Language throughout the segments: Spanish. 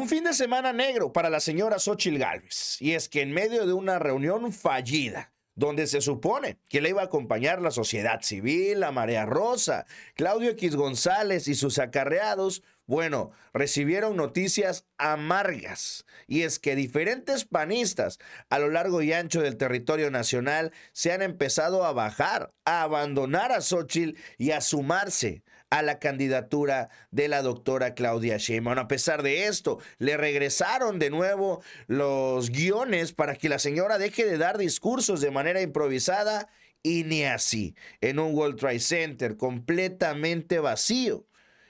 Un fin de semana negro para la señora Xochil Gálvez. Y es que en medio de una reunión fallida, donde se supone que le iba a acompañar la sociedad civil, la Marea Rosa, Claudio X González y sus acarreados, bueno, recibieron noticias amargas. Y es que diferentes panistas a lo largo y ancho del territorio nacional se han empezado a bajar, a abandonar a Xochil y a sumarse a la candidatura de la doctora Claudia Sheinbaum. A pesar de esto, le regresaron de nuevo los guiones para que la señora deje de dar discursos de manera improvisada y ni así, en un World Trade Center completamente vacío,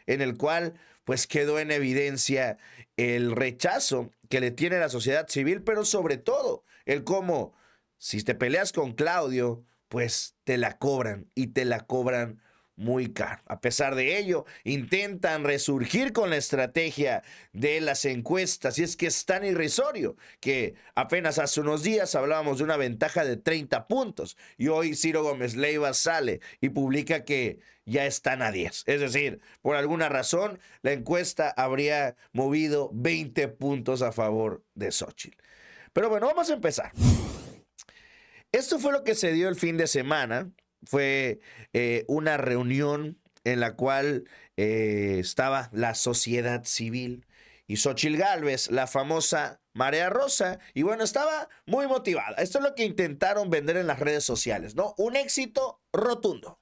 en el cual pues quedó en evidencia el rechazo que le tiene la sociedad civil, pero sobre todo el cómo, si te peleas con Claudio, pues te la cobran y te la cobran muy caro. A pesar de ello, intentan resurgir con la estrategia de las encuestas y es que es tan irrisorio que apenas hace unos días hablábamos de una ventaja de 30 puntos y hoy Ciro Gómez Leiva sale y publica que ya están a 10. Es decir, por alguna razón la encuesta habría movido 20 puntos a favor de Xochitl. Pero bueno, vamos a empezar. Esto fue lo que se dio el fin de semana fue eh, una reunión en la cual eh, estaba la sociedad civil y Xochil Gálvez, la famosa Marea Rosa, y bueno, estaba muy motivada. Esto es lo que intentaron vender en las redes sociales, ¿no? Un éxito rotundo.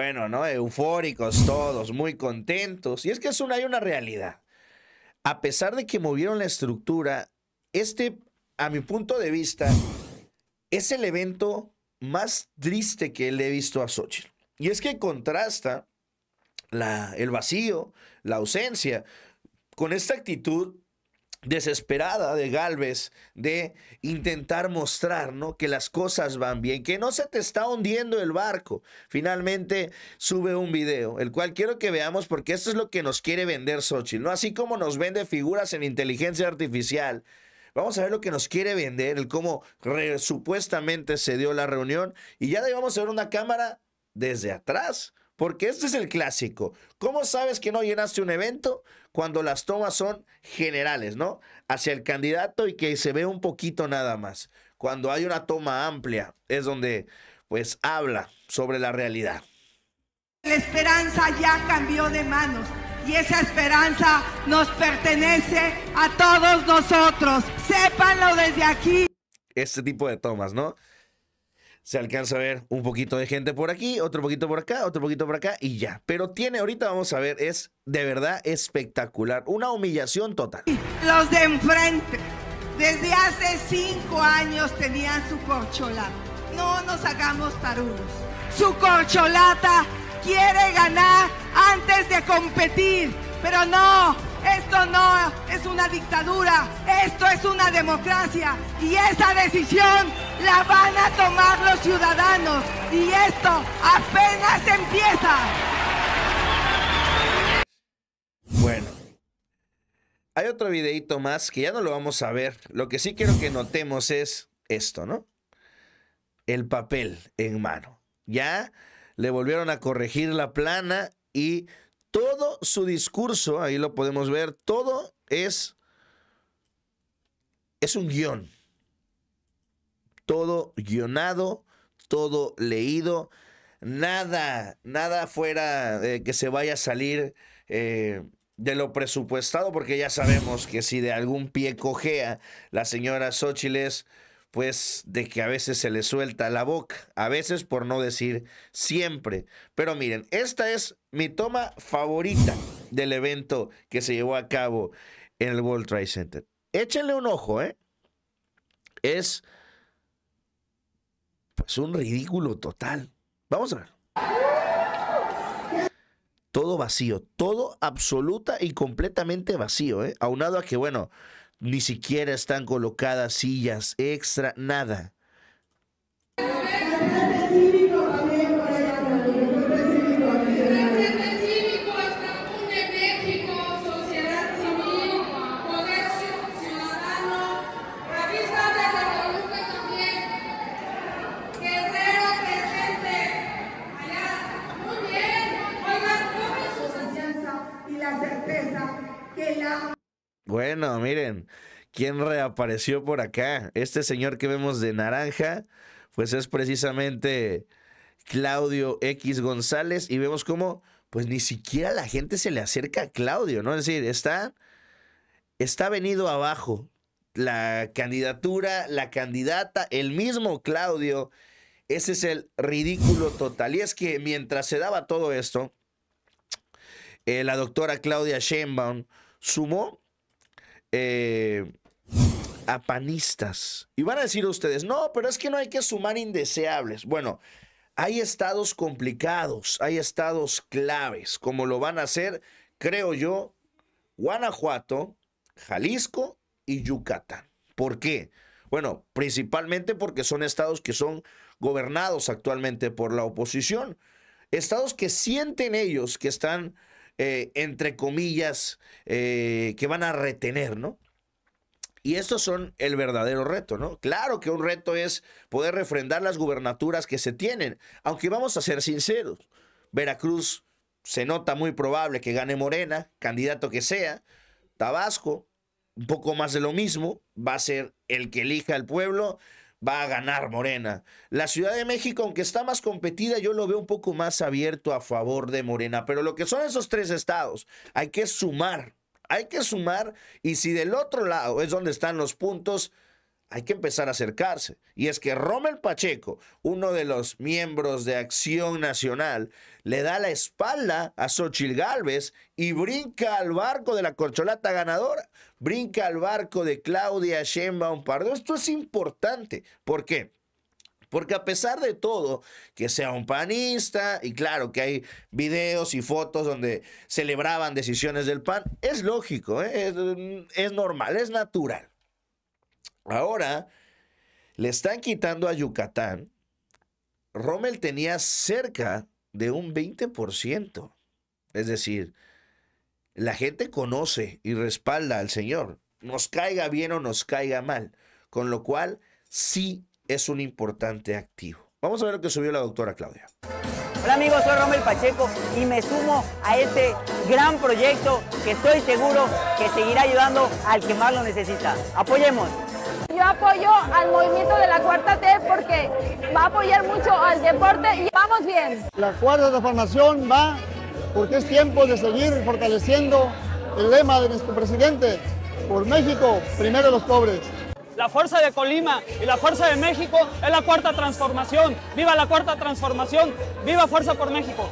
bueno, ¿no? Eufóricos todos, muy contentos. Y es que es una, hay una realidad. A pesar de que movieron la estructura, este, a mi punto de vista, es el evento más triste que le he visto a Xochitl. Y es que contrasta la, el vacío, la ausencia, con esta actitud desesperada de Galvez de intentar mostrar ¿no? que las cosas van bien, que no se te está hundiendo el barco. Finalmente sube un video, el cual quiero que veamos porque esto es lo que nos quiere vender Xochitl, ¿no? Así como nos vende figuras en inteligencia artificial. Vamos a ver lo que nos quiere vender, el cómo supuestamente se dio la reunión y ya vamos a ver una cámara desde atrás porque este es el clásico. ¿Cómo sabes que no llenaste un evento? Cuando las tomas son generales, ¿no? Hacia el candidato y que se ve un poquito nada más. Cuando hay una toma amplia, es donde pues habla sobre la realidad. La esperanza ya cambió de manos y esa esperanza nos pertenece a todos nosotros. Sépanlo desde aquí. Este tipo de tomas, ¿no? se alcanza a ver un poquito de gente por aquí, otro poquito por acá, otro poquito por acá y ya. Pero tiene, ahorita vamos a ver, es de verdad espectacular. Una humillación total. Los de enfrente, desde hace cinco años tenían su corcholata. No nos hagamos tarudos. Su corcholata quiere ganar antes de competir, pero no, esto no es una dictadura, esto es una democracia y esa decisión la van a tomar los ciudadanos y esto apenas empieza. Bueno, hay otro videito más que ya no lo vamos a ver. Lo que sí quiero que notemos es esto, ¿no? El papel en mano. Ya le volvieron a corregir la plana y todo su discurso, ahí lo podemos ver, todo es es un guión todo guionado, todo leído, nada, nada fuera que se vaya a salir eh, de lo presupuestado, porque ya sabemos que si de algún pie cojea la señora Sóchiles, pues de que a veces se le suelta la boca, a veces por no decir siempre. Pero miren, esta es mi toma favorita del evento que se llevó a cabo en el World Trade Center. Échenle un ojo, ¿eh? Es es un ridículo total. Vamos a ver. Todo vacío, todo absoluta y completamente vacío, ¿eh? aunado a que, bueno, ni siquiera están colocadas sillas extra, nada. miren, ¿quién reapareció por acá? Este señor que vemos de naranja, pues es precisamente Claudio X González y vemos cómo, pues ni siquiera la gente se le acerca a Claudio, ¿no? Es decir, está, está venido abajo la candidatura, la candidata, el mismo Claudio. Ese es el ridículo total. Y es que mientras se daba todo esto, eh, la doctora Claudia Sheinbaum sumó eh, Y van a decir ustedes, no, pero es que no hay que sumar indeseables. Bueno, hay estados complicados, hay estados claves, como lo van a hacer, creo yo, Guanajuato, Jalisco y Yucatán. ¿Por qué? Bueno, principalmente porque son estados que son gobernados actualmente por la oposición. Estados que sienten ellos que están eh, entre comillas, eh, que van a retener, ¿no? Y estos son el verdadero reto, ¿no? Claro que un reto es poder refrendar las gubernaturas que se tienen, aunque vamos a ser sinceros, Veracruz se nota muy probable que gane Morena, candidato que sea, Tabasco, un poco más de lo mismo, va a ser el que elija el pueblo, va a ganar Morena. La Ciudad de México, aunque está más competida, yo lo veo un poco más abierto a favor de Morena. Pero lo que son esos tres estados, hay que sumar, hay que sumar. Y si del otro lado es donde están los puntos, hay que empezar a acercarse. Y es que Rommel Pacheco, uno de los miembros de Acción Nacional, le da la espalda a Xochil Gálvez y brinca al barco de la corcholata ganadora, brinca al barco de Claudia Sheinbaum Pardo. Esto es importante. ¿Por qué? Porque a pesar de todo, que sea un panista, y claro que hay videos y fotos donde celebraban decisiones del PAN, es lógico, ¿eh? mm, es normal, es natural. Ahora le están quitando a Yucatán. Rommel tenía cerca de un 20%. Es decir, la gente conoce y respalda al Señor, nos caiga bien o nos caiga mal, con lo cual sí es un importante activo. Vamos a ver lo que subió la doctora Claudia. Hola amigos, soy Rommel Pacheco y me sumo a este gran proyecto que estoy seguro que seguirá ayudando al que más lo necesita. Apoyemos yo apoyo al movimiento de la Cuarta T porque va a apoyar mucho al deporte y vamos bien. La Cuarta Transformación va porque es tiempo de seguir fortaleciendo el lema de nuestro presidente, por México, primero los pobres. La fuerza de Colima y la fuerza de México es la cuarta transformación. ¡Viva la cuarta transformación! ¡Viva Fuerza por México!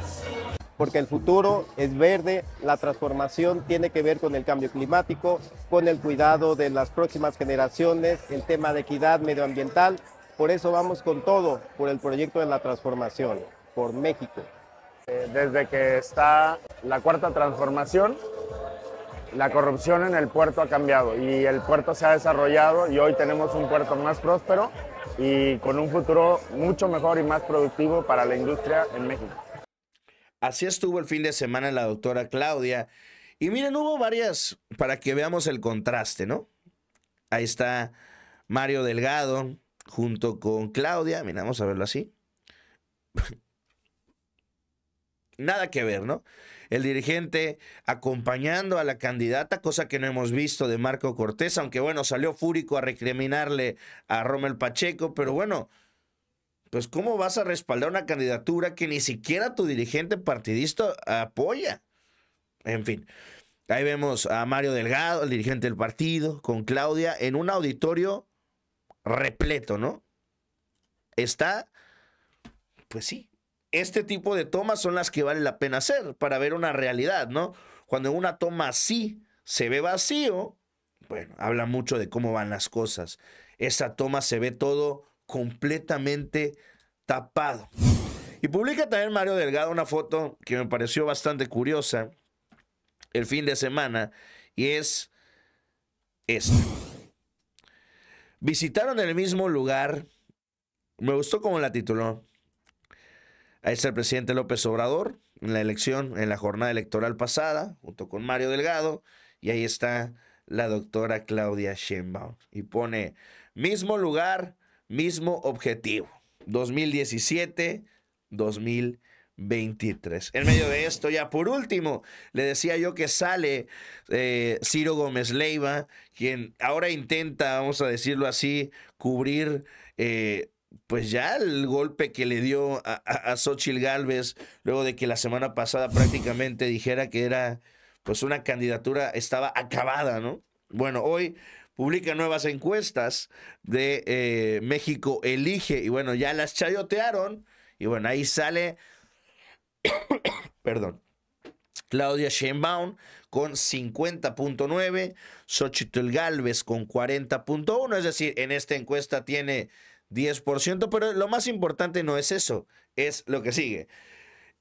porque el futuro es verde, la transformación tiene que ver con el cambio climático, con el cuidado de las próximas generaciones, el tema de equidad medioambiental. Por eso vamos con todo, por el proyecto de la transformación, por México. Eh, desde que está la cuarta transformación, la corrupción en el puerto ha cambiado y el puerto se ha desarrollado y hoy tenemos un puerto más próspero y con un futuro mucho mejor y más productivo para la industria en México. Así estuvo el fin de semana la doctora Claudia. Y miren, hubo varias para que veamos el contraste, ¿no? Ahí está Mario Delgado junto con Claudia. miren, vamos a verlo así. Nada que ver, ¿no? El dirigente acompañando a la candidata, cosa que no hemos visto de Marco Cortés, aunque bueno, salió fúrico a recriminarle a Rommel Pacheco, pero bueno, pues ¿cómo vas a respaldar una candidatura que ni siquiera tu dirigente partidista apoya? En fin, ahí vemos a Mario Delgado, el dirigente del partido, con Claudia, en un auditorio repleto, ¿no? Está, pues sí, este tipo de tomas son las que vale la pena hacer para ver una realidad, ¿no? Cuando una toma así se ve vacío, bueno, habla mucho de cómo van las cosas. Esa toma se ve todo completamente tapado. Y publica también Mario Delgado una foto que me pareció bastante curiosa el fin de semana y es esta. Visitaron el mismo lugar. Me gustó como la tituló. Ahí está el presidente López Obrador en la elección, en la jornada electoral pasada, junto con Mario Delgado. Y ahí está la doctora Claudia Sheinbaum. Y pone, mismo lugar, mismo objetivo. 2017, 2023. En medio de esto, ya por último, le decía yo que sale eh, Ciro Gómez Leiva, quien ahora intenta, vamos a decirlo así, cubrir... Eh, pues ya el golpe que le dio a, a, Xochitl Galvez, luego de que la semana pasada prácticamente dijera que era pues una candidatura, estaba acabada, ¿no? Bueno, hoy publica nuevas encuestas de eh, México Elige y bueno, ya las chayotearon y bueno, ahí sale, perdón, Claudia Sheinbaum con 50.9, Xochitl Galvez con 40.1, es decir, en esta encuesta tiene 10%, pero lo más importante no es eso, es lo que sigue.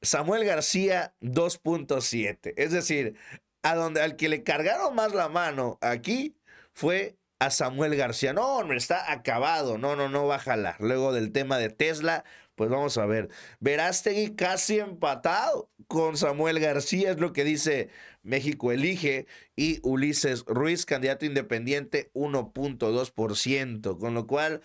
Samuel García 2.7, es decir, a donde al que le cargaron más la mano aquí fue a Samuel García. No, no está acabado. No, no, no bájala. Luego del tema de Tesla, pues vamos a ver. Verástegui casi empatado con Samuel García, es lo que dice México Elige. Y Ulises Ruiz, candidato independiente, 1.2%. Con lo cual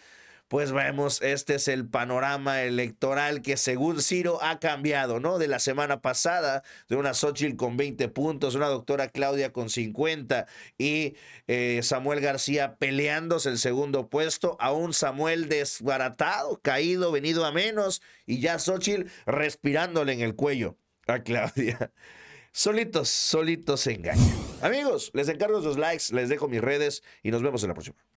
pues vemos, este es el panorama electoral que según Ciro ha cambiado, ¿no? De la semana pasada, de una Xochitl con 20 puntos, una doctora Claudia con 50 y eh, Samuel García peleándose el segundo puesto, a un Samuel desbaratado, caído, venido a menos y ya Xochitl respirándole en el cuello a Claudia. Solitos, solitos se engañan. Amigos, les encargo sus likes, les dejo mis redes y nos vemos en la próxima.